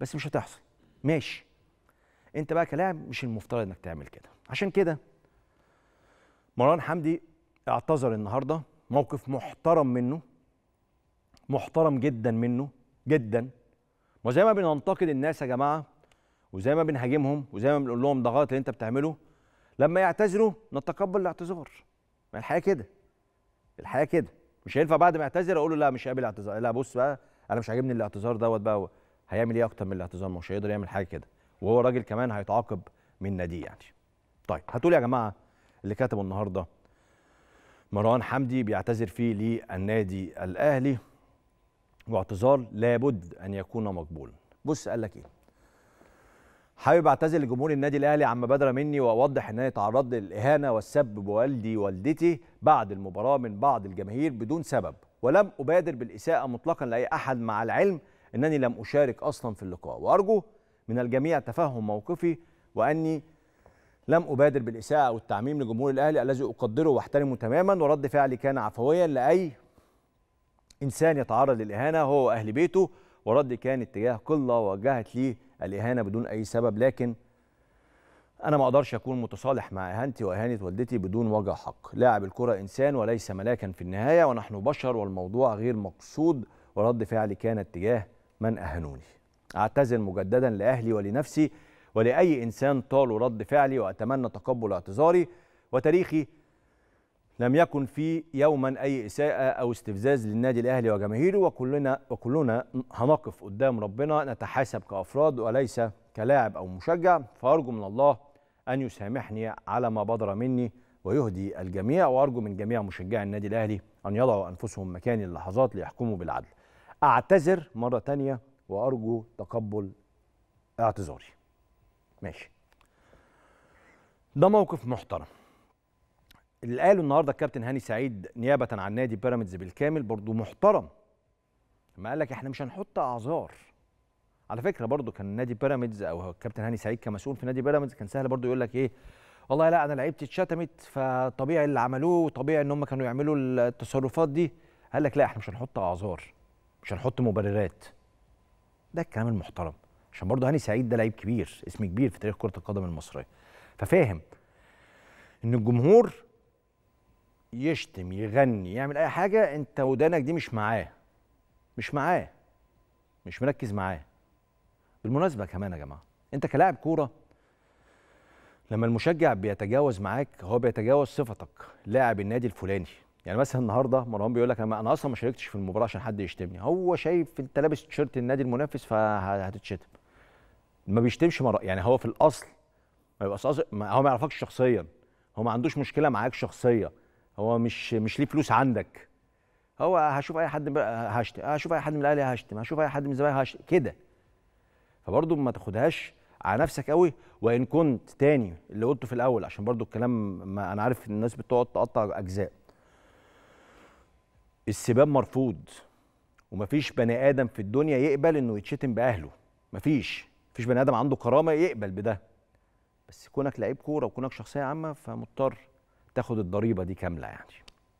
بس مش هتحصل ماشي انت بقى كلاعب مش المفترض انك تعمل كده عشان كده مروان حمدي اعتذر النهارده موقف محترم منه محترم جدا منه جدا وزي ما بننتقد الناس يا جماعه وزي ما بنهاجمهم وزي ما بنقول لهم ده غلط اللي انت بتعمله لما يعتذروا نتقبل الاعتذار ما الحياه كده الحياه كده مش هينفع بعد ما اعتذر اقول له لا مش قابل اعتذار لا بص بقى انا مش عاجبني الاعتذار دوت بقى هيعمل ايه اكتر من الاعتذار مش هيقدر يعمل حاجه كده وهو راجل كمان هيتعاقب من ناديه يعني طيب هتقول يا جماعه اللي كتبه النهارده مروان حمدي بيعتذر فيه للنادي الاهلي واعتذار لابد ان يكون مقبولا بص قال لك ايه حابب اعتذر لجمهور النادي الاهلي عما بدر مني واوضح ان انا تعرضت للاهانه والسب بوالدي ووالدتي بعد المباراه من بعض الجماهير بدون سبب ولم ابادر بالاساءه مطلقا لاي احد مع العلم أنني لم أشارك أصلا في اللقاء وأرجو من الجميع تفهم موقفي وأني لم أبادر بالإساءة او التعميم لجمهور الأهلي الذي أقدره وأحترمه تماما ورد فعلي كان عفويا لأي إنسان يتعرض للإهانة هو وأهل بيته وردي كان اتجاه قلة وجهت لي الإهانة بدون أي سبب لكن أنا ما أقدرش أكون متصالح مع إهانتي وإهانة والدتي بدون وجه حق لاعب الكرة إنسان وليس ملاكا في النهاية ونحن بشر والموضوع غير مقصود ورد فعلي كان اتجاه من أهانوني أعتذر مجددا لأهلي ولنفسي ولأي إنسان طالوا رد فعلي وأتمنى تقبل اعتذاري وتاريخي لم يكن في يوما أي إساءة أو استفزاز للنادي الأهلي وجماهيره وكلنا وكلنا هنقف قدام ربنا نتحاسب كأفراد وليس كلاعب أو مشجع فأرجو من الله أن يسامحني على ما بدر مني ويهدي الجميع وأرجو من جميع مشجعي النادي الأهلي أن يضعوا أنفسهم مكان اللحظات ليحكموا بالعدل اعتذر مره تانية وارجو تقبل اعتذاري ماشي ده موقف محترم اللي قاله النهارده الكابتن هاني سعيد نيابه عن نادي بيراميدز بالكامل برضو محترم لما قال لك احنا مش هنحط اعذار على فكره برضو كان نادي بيراميدز او الكابتن هاني سعيد كمسؤول في نادي بيراميدز كان سهل برضو يقول لك ايه والله لا انا لعيبتي اتشتمت فطبيعي اللي عملوه طبيعي ان هم كانوا يعملوا التصرفات دي قال لك لا احنا مش هنحط اعذار مش هنحط مبررات ده الكلام المحترم عشان برضه هاني سعيد ده لعيب كبير اسم كبير في تاريخ كره القدم المصريه ففاهم ان الجمهور يشتم يغني يعمل اي حاجه انت ودانك دي مش معاه مش معاه مش مركز معاه بالمناسبه كمان يا جماعه انت كلاعب كوره لما المشجع بيتجاوز معاك هو بيتجاوز صفتك لاعب النادي الفلاني يعني مثلا النهارده مروان بيقول لك انا اصلا ما شاركتش في المباراه عشان حد يشتمني هو شايف انت لابس تيشيرت النادي المنافس فهتتشتم ما بيشتمش مرة يعني هو في الاصل ما يبقاش هو ما يعرفكش شخصيا هو ما عندوش مشكله معاك شخصيه هو مش مش ليه فلوس عندك هو هشوف اي حد هشتم هشوف اي حد من الاهلي هشتم هشوف اي حد من الزمالك هشتم كده فبرضه ما تاخدهاش على نفسك قوي وان كنت تاني اللي قلته في الاول عشان برضه الكلام ما انا عارف الناس بتقعد تقطع اجزاء السباب مرفوض ومفيش بني ادم في الدنيا يقبل انه يتشتم باهله مفيش مفيش بني ادم عنده كرامه يقبل بده بس كونك لعيب كوره وكونك شخصيه عامه فمضطر تاخد الضريبه دي كامله يعني